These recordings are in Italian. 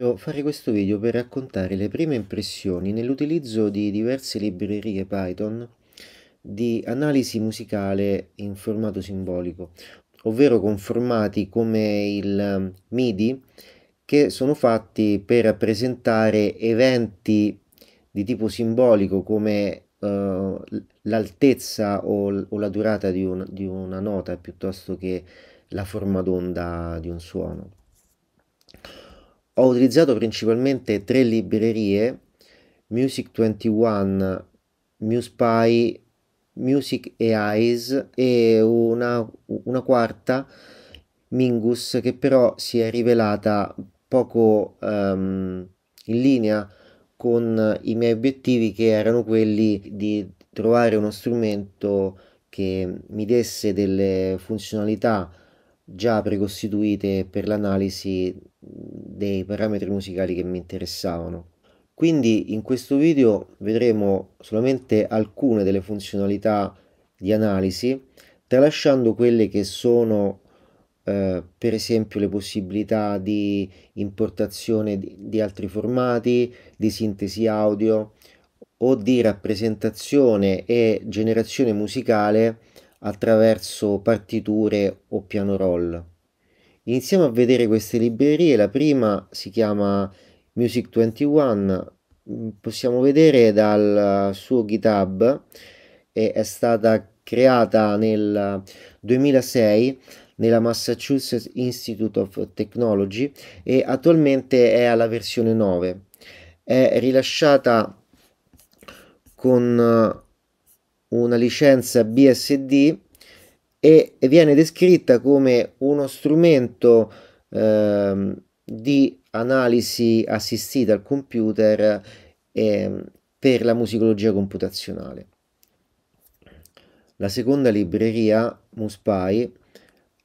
Voglio fare questo video per raccontare le prime impressioni nell'utilizzo di diverse librerie Python di analisi musicale in formato simbolico, ovvero con formati come il ehm, MIDI che sono fatti per rappresentare eventi di tipo simbolico come uh, l'altezza o, o, la durata di, un, di una nota piuttosto che la forma d'onda di un suono ho utilizzato principalmente tre librerie, Music21, MusePy, Music AIs e una, una quarta, Mingus, che però si è rivelata poco um, in linea con i miei obiettivi che erano quelli di trovare uno strumento che mi desse delle funzionalità già precostituite per l'analisi dei parametri musicali che mi interessavano. Quindi in questo video vedremo solamente alcune delle funzionalità di analisi, tralasciando quelle che sono eh, per esempio le possibilità di importazione di, di altri formati, di sintesi audio o di rappresentazione e generazione musicale attraverso partiture o piano roll. Iniziamo a vedere queste librerie, la prima si chiama Music 21, possiamo vedere dal suo GitHub, è stata creata nel 2006 nella Massachusetts Institute of Technology e attualmente è alla versione 9. È rilasciata con una licenza BSD e viene descritta come uno strumento eh, di analisi assistita al computer eh, per la musicologia computazionale. La seconda libreria, MuSPy,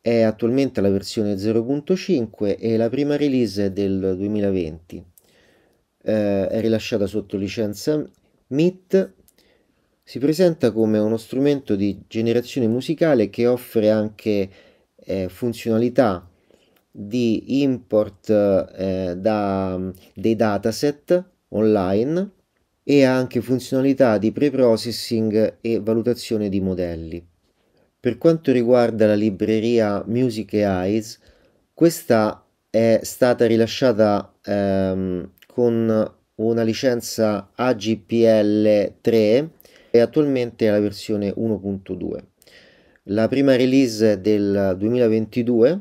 è attualmente la versione 0.5 e la prima release è del 2020. Eh, è rilasciata sotto licenza MIT si presenta come uno strumento di generazione musicale che offre anche eh, funzionalità di import eh, da, dei dataset online e anche funzionalità di pre-processing e valutazione di modelli. Per quanto riguarda la libreria Music Eyes, questa è stata rilasciata ehm, con una licenza AGPL 3 e attualmente è la versione 1.2. La prima release del 2022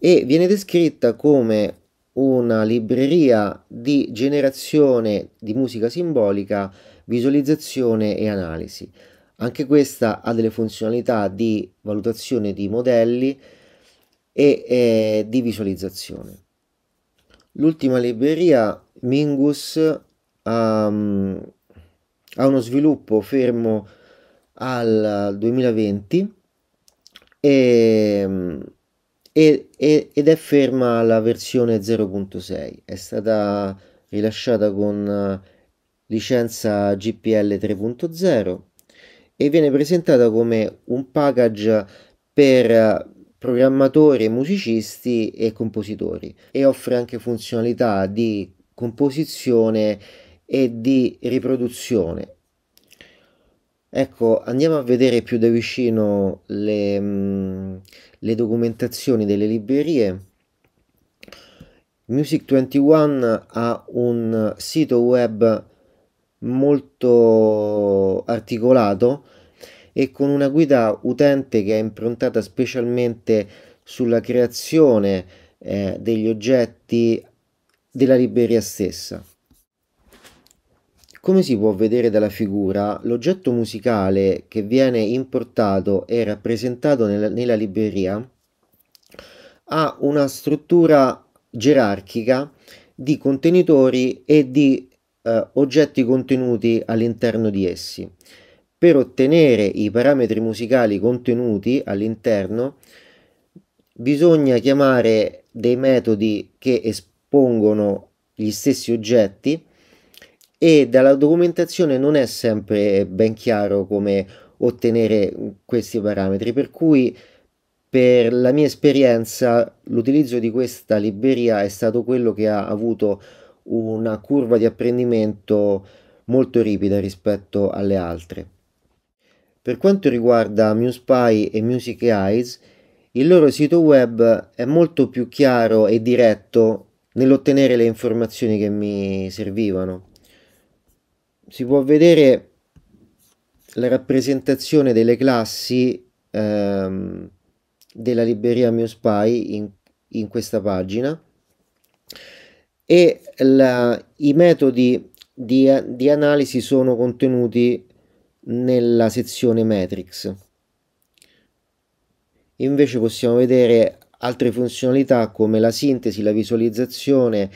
e viene descritta come una libreria di generazione di musica simbolica, visualizzazione e analisi. Anche questa ha delle funzionalità di valutazione di modelli e eh, di visualizzazione. L'ultima libreria, Mingus, um, ha uno sviluppo fermo al 2020 e, e, ed è ferma alla versione 0.6. È stata rilasciata con eh, licenza GPL 3.0 e viene presentata come un package per programmatori, musicisti e compositori e offre anche funzionalità di composizione e di riproduzione. Ecco, andiamo a vedere più da vicino le, mm, le documentazioni delle librerie. Music21 ha un sito web molto articolato e con una guida utente che è improntata specialmente sulla creazione eh, degli oggetti della libreria stessa. Come si può vedere dalla figura, l'oggetto musicale che viene importato e rappresentato nella, nella libreria ha una struttura gerarchica di contenitori e di eh, oggetti contenuti all'interno di essi. Per ottenere i parametri musicali contenuti all'interno bisogna chiamare dei metodi che espongono gli stessi oggetti e dalla documentazione non è sempre ben chiaro come ottenere questi parametri, per cui per la mia esperienza l'utilizzo di questa libreria è stato quello che ha avuto una curva di apprendimento molto ripida rispetto alle altre. Per quanto riguarda MusePy e Music Eyes, il loro sito web è molto più chiaro e diretto nell'ottenere le informazioni che mi servivano si può vedere la rappresentazione delle classi ehm, della libreria MusePy in, in questa pagina e la, i metodi di, di, analisi sono contenuti nella sezione Matrix. invece possiamo vedere altre funzionalità come la sintesi la visualizzazione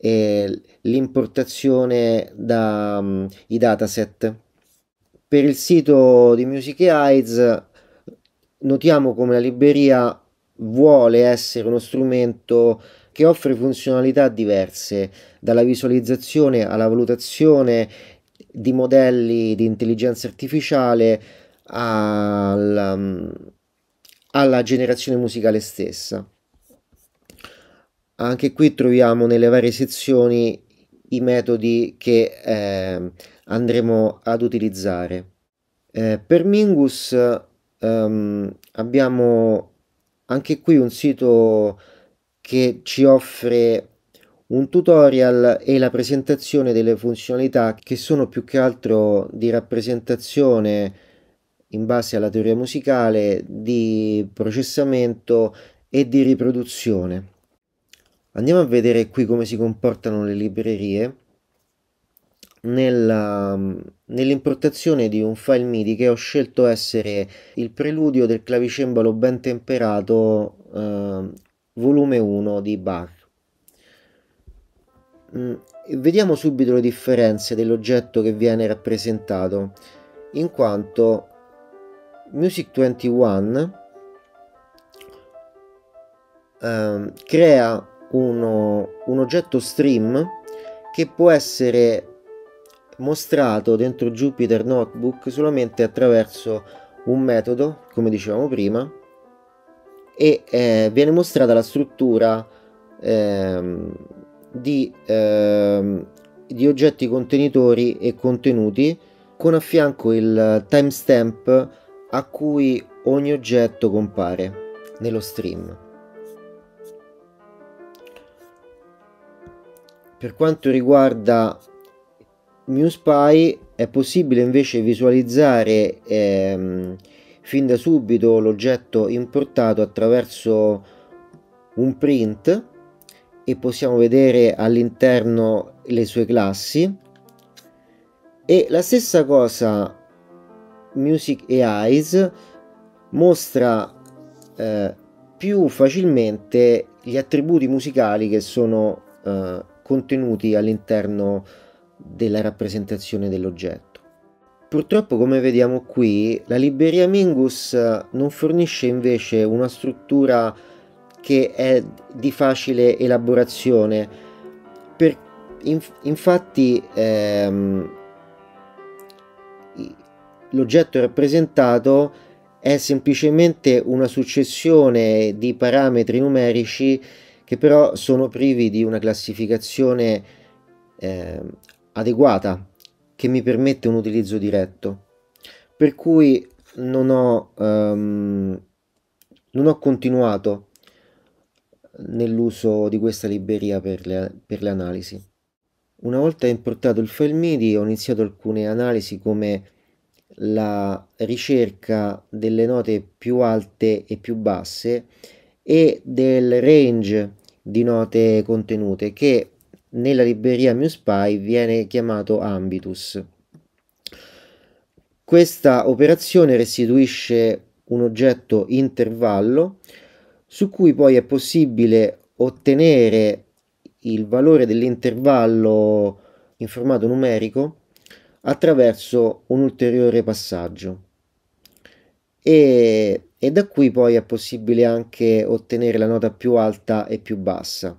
e l'importazione dai mm, um, dataset. Per il sito di Music Eyes notiamo come la libreria vuole essere uno strumento che offre funzionalità diverse, dalla visualizzazione alla valutazione di modelli di intelligenza artificiale alla, mm, alla generazione musicale stessa. Anche qui troviamo nelle varie sezioni i metodi che eh, andremo ad utilizzare. Eh, per Mingus ehm, abbiamo anche qui un sito che ci offre un tutorial e la presentazione delle funzionalità che sono più che altro di rappresentazione in base alla teoria musicale, di processamento e di riproduzione. Andiamo a vedere qui come si comportano le librerie mm, nell'importazione di un file MIDI che ho scelto essere il preludio del clavicembalo ben temperato eh, volume 1 di Bach. Mm, vediamo subito le differenze dell'oggetto che viene rappresentato, in quanto Music 21 eh, crea uno, un oggetto stream che può essere mostrato dentro Jupyter Notebook solamente attraverso un metodo, come dicevamo prima, e eh, viene mostrata la struttura eh, di, eh, di oggetti contenitori e contenuti con a fianco il timestamp a cui ogni oggetto compare nello stream. Per quanto riguarda MusePy è possibile invece visualizzare ehm, fin da subito l'oggetto importato attraverso un print e possiamo vedere all'interno le sue classi e la stessa cosa Music Eyes mostra eh, più facilmente gli attributi musicali che sono eh, contenuti all'interno della rappresentazione dell'oggetto. Purtroppo, come vediamo qui, la libreria Mingus non fornisce invece una struttura che è di facile elaborazione. Per, inf, infatti, ehm, l'oggetto rappresentato è semplicemente una successione di parametri numerici che però sono privi di una classificazione eh, adeguata che mi permette un utilizzo diretto. Per cui non ho, um, non ho continuato nell'uso di questa libreria per le, per le analisi. Una volta importato il file MIDI ho iniziato alcune analisi come la ricerca delle note più alte e più basse e del range di note contenute che nella libreria MusePy viene chiamato ambitus. Questa operazione restituisce un oggetto intervallo su cui poi è possibile ottenere il valore dell'intervallo in formato numerico attraverso un ulteriore passaggio e e da qui poi è possibile anche ottenere la nota più alta e più bassa.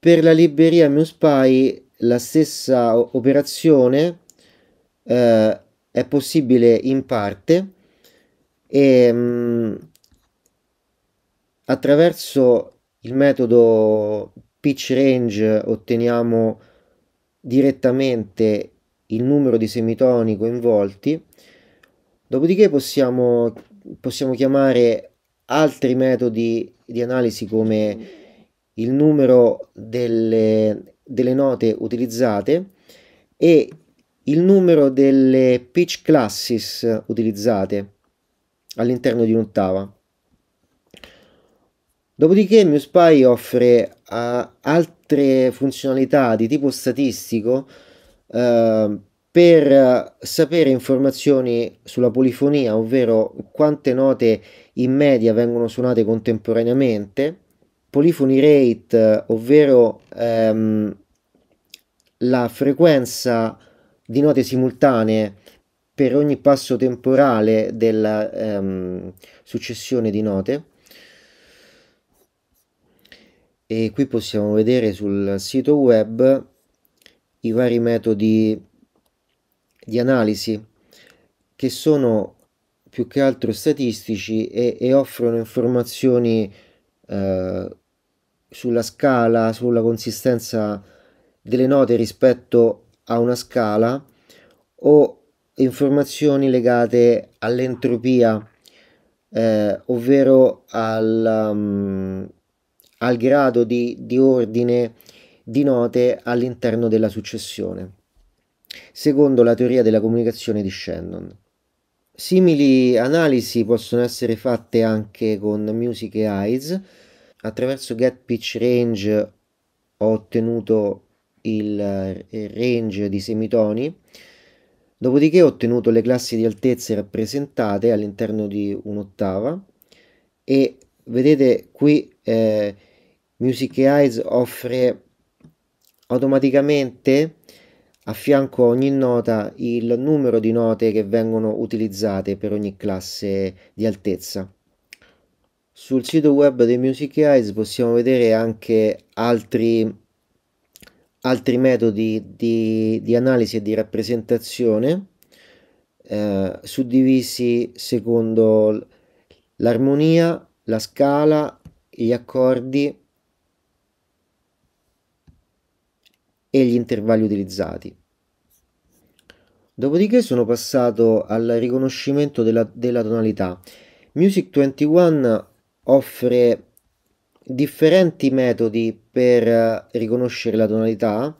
Per la libreria MusePy la stessa operazione eh, è possibile in parte e mh, mm, attraverso il metodo pitch range otteniamo direttamente il numero di semitoni coinvolti, dopodiché possiamo, possiamo chiamare altri metodi di analisi come il numero delle, delle note utilizzate e il numero delle pitch classes utilizzate all'interno di un'ottava. Dopodiché MusePy offre uh, altre funzionalità di tipo statistico Ehm, per sapere informazioni sulla polifonia, ovvero quante note in media vengono suonate contemporaneamente, polyphony rate, ovvero ehm, la frequenza di note simultanee per ogni passo temporale della ehm, successione di note. E qui possiamo vedere sul sito web i vari metodi di analisi che sono più che altro statistici e, e offrono informazioni eh, sulla scala, sulla consistenza delle note rispetto a una scala o informazioni legate all'entropia, eh, ovvero al, um, al grado di, di ordine di note all'interno della successione, secondo la teoria della comunicazione di Shannon. Simili analisi possono essere fatte anche con Music Eyes. Attraverso Get Pitch Range ho ottenuto il eh, range di semitoni, dopodiché ho ottenuto le classi di altezze rappresentate all'interno di un'ottava e vedete qui eh, Music Eyes offre automaticamente a fianco a ogni nota il numero di note che vengono utilizzate per ogni classe di altezza. Sul sito web dei Music Eyes possiamo vedere anche altri, altri metodi di, di, analisi e di rappresentazione eh, suddivisi secondo l'armonia, la scala, gli accordi e gli intervalli utilizzati. Dopodiché sono passato al riconoscimento della, della tonalità. Music 21 offre differenti metodi per eh, riconoscere la tonalità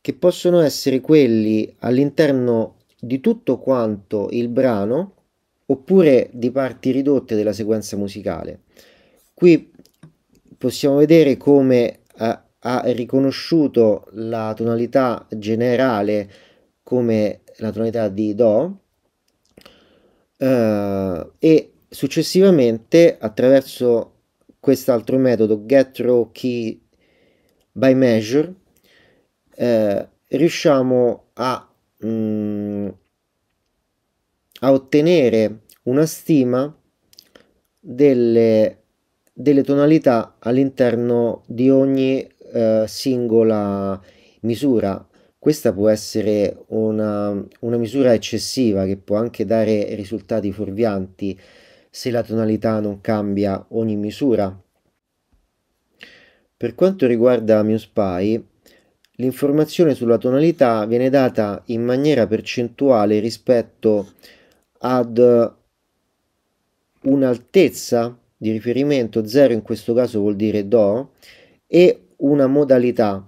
che possono essere quelli all'interno di tutto quanto il brano oppure di parti ridotte della sequenza musicale. Qui possiamo vedere come eh, ha riconosciuto la tonalità generale come la tonalità di Do eh, e successivamente attraverso quest'altro metodo getRow key by measure eh, riusciamo a, mh, mm, a, ottenere una stima delle, delle tonalità all'interno di ogni eh, singola misura. Questa può essere una, una misura eccessiva che può anche dare risultati fuorvianti se la tonalità non cambia ogni misura. Per quanto riguarda MusePy, l'informazione sulla tonalità viene data in maniera percentuale rispetto ad un'altezza di riferimento, 0 in questo caso vuol dire Do, e una modalità,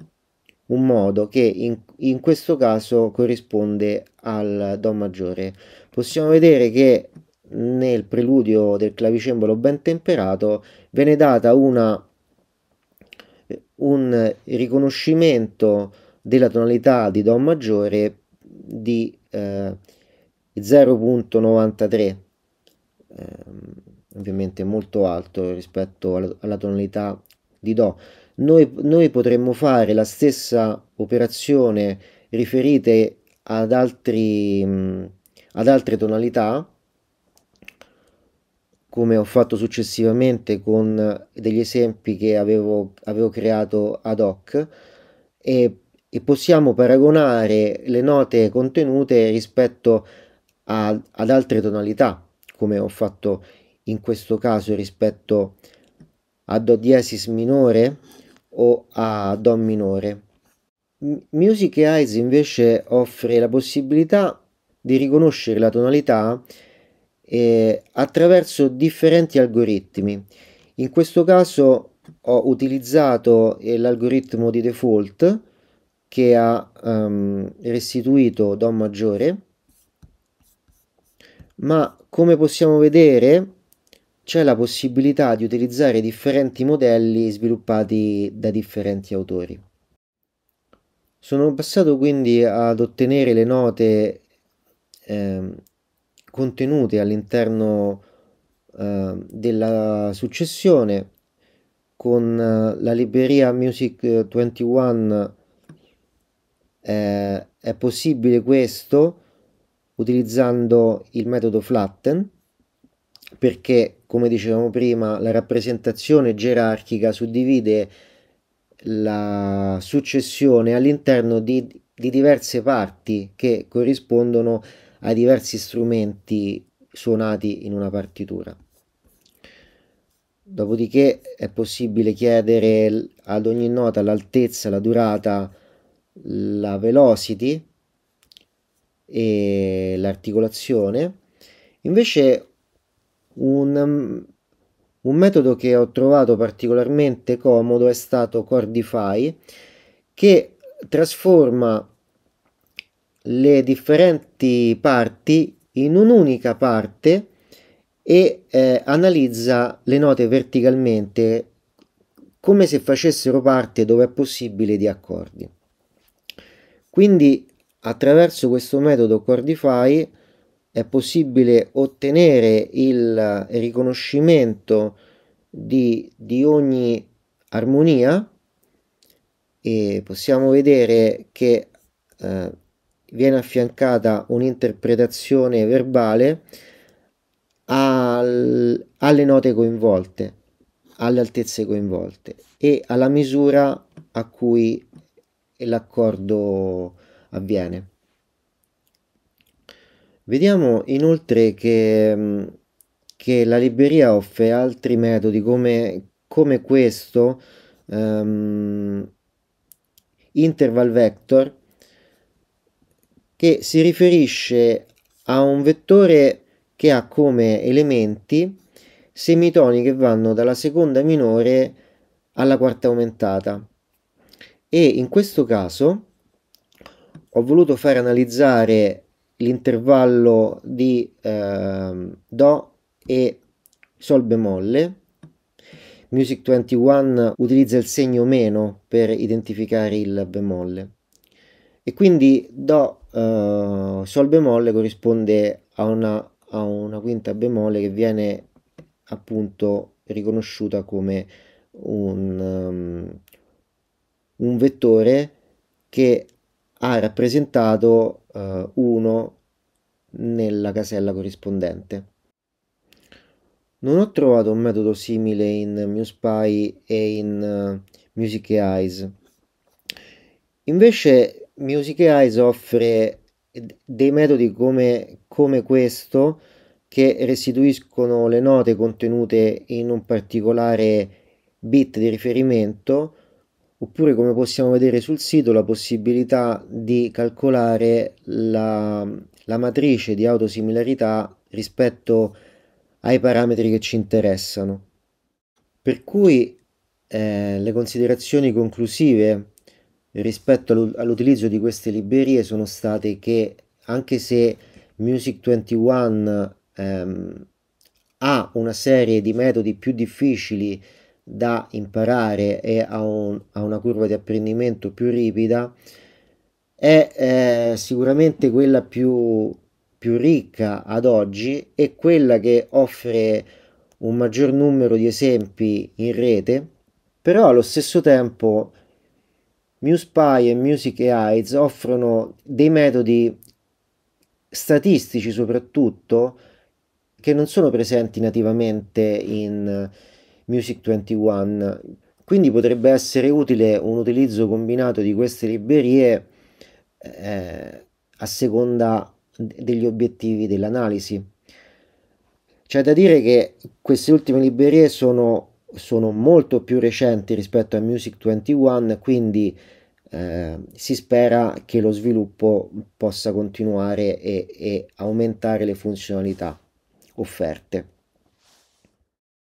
un modo che in, in questo caso corrisponde al Do maggiore. Possiamo vedere che nel preludio del clavicembalo ben temperato viene data una, un riconoscimento della tonalità di Do maggiore di eh, 0.93 eh, ovviamente molto alto rispetto alla, alla tonalità di Do noi, noi potremmo fare la stessa operazione riferite ad, altri, mm, ad altre tonalità come ho fatto successivamente con degli esempi che avevo, avevo creato ad hoc e, e, possiamo paragonare le note contenute rispetto a, ad altre tonalità come ho fatto in questo caso rispetto a Do diesis minore o a Do minore. Music Eyes invece offre la possibilità di riconoscere la tonalità eh, attraverso differenti algoritmi. In questo caso ho utilizzato eh, l'algoritmo di default che ha ehm, restituito Do maggiore, ma come possiamo vedere c'è la possibilità di utilizzare differenti modelli sviluppati da differenti autori. Sono passato quindi ad ottenere le note eh, contenute all'interno eh, della successione con eh, la libreria Music 21 eh, è possibile questo utilizzando il metodo flatten perché, come dicevamo prima, la rappresentazione gerarchica suddivide la successione all'interno di, di diverse parti che corrispondono ai diversi strumenti suonati in una partitura. Dopodiché è possibile chiedere ad ogni nota l'altezza, la durata, la velocity e l'articolazione. Invece un, mm, un metodo che ho trovato particolarmente comodo è stato Cordify che trasforma le differenti parti in un'unica parte e eh, analizza le note verticalmente come se facessero parte dove è possibile di accordi. Quindi attraverso questo metodo Cordify è possibile ottenere il riconoscimento di, di ogni armonia e possiamo vedere che eh, viene affiancata un'interpretazione verbale al, alle note coinvolte, alle altezze coinvolte e alla misura a cui l'accordo avviene. Vediamo inoltre che, mm, che la libreria offre altri metodi come, come questo um, interval vector che si riferisce a un vettore che ha come elementi semitoni che vanno dalla seconda minore alla quarta aumentata e in questo caso ho voluto far analizzare l'intervallo di eh, Do e Sol bemolle. Music 21 utilizza il segno meno per identificare il bemolle. E quindi Do eh, Sol bemolle corrisponde a una, a una quinta bemolle che viene appunto riconosciuta come un, um, un vettore che ha rappresentato 1 eh, nella casella corrispondente. Non ho trovato un metodo simile in MusePy e in uh, Music Eyes. Invece Music Eyes offre dei metodi come, come questo che restituiscono le note contenute in un particolare bit di riferimento oppure come possiamo vedere sul sito la possibilità di calcolare la, la matrice di autosimilarità rispetto ai parametri che ci interessano. Per cui eh, le considerazioni conclusive rispetto all'utilizzo di queste librerie sono state che anche se Music21 ehm, ha una serie di metodi più difficili da imparare e a, un, a una curva di apprendimento più ripida è eh, sicuramente quella più, più ricca ad oggi e quella che offre un maggior numero di esempi in rete, però allo stesso tempo MusePy e Music Eyes offrono dei metodi statistici soprattutto che non sono presenti nativamente in, Music 21 quindi potrebbe essere utile un utilizzo combinato di queste librerie eh, a seconda degli obiettivi dell'analisi c'è da dire che queste ultime librerie sono, sono molto più recenti rispetto a Music 21 quindi eh, si spera che lo sviluppo possa continuare e, e aumentare le funzionalità offerte.